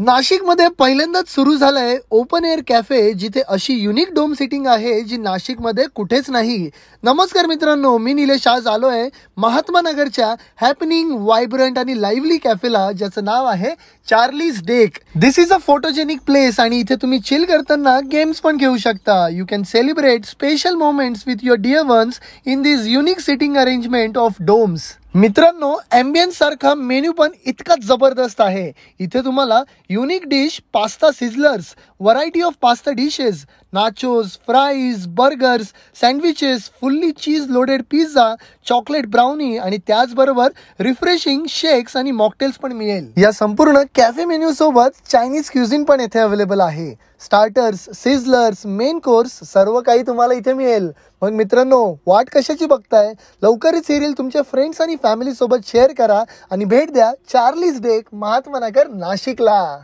नाशिकमध्ये पहिल्यांदाच सुरू झालंय ओपन एअर कॅफे जिथे अशी युनिक डोम सिटिंग आहे जी नाशिकमध्ये कुठेच नाही नमस्कार मित्रांनो मी निलेश आज आलो आहे महात्मा नगरच्या हॅपनिंग वायब्रंट आणि लाईव्हली कॅफेला ज्याचं नाव आहे Charlie's Deck this is a photogenic place आणि इथे तुम्ही चिल करताना गेम्स पण घेऊ शकता you can celebrate special moments with your dear ones in this unique sitting arrangement of domes मित्रांनो एम्बियन सारखा मेन्यू पण इतकाच जबरदस्त आहे इथे तुम्हाला unique dish pasta sizzlers variety of pasta dishes nachos fries burgers sandwiches fully cheese loaded pizza chocolate brownie आणि त्याचबरोबर रिफ्रेशिंग शेक्स आणि मॉकटेल्स पण मिळेल या संपूर्ण कॅफे मेन्यू सोबत चायनीज क्युझिन पण येथे अवेलेबल आहे स्टार्टर्स सिझलर्स मेन कोर्स सर्व काही तुम्हाला इथे मिळेल मग मित्रांनो वाट कशाची बघताय लवकरच सिरियल तुमच्या फ्रेंड्स आणि फॅमिली सोबत शेअर करा आणि भेट द्या चार्लीज बेक महात्मा नगर नाशिकला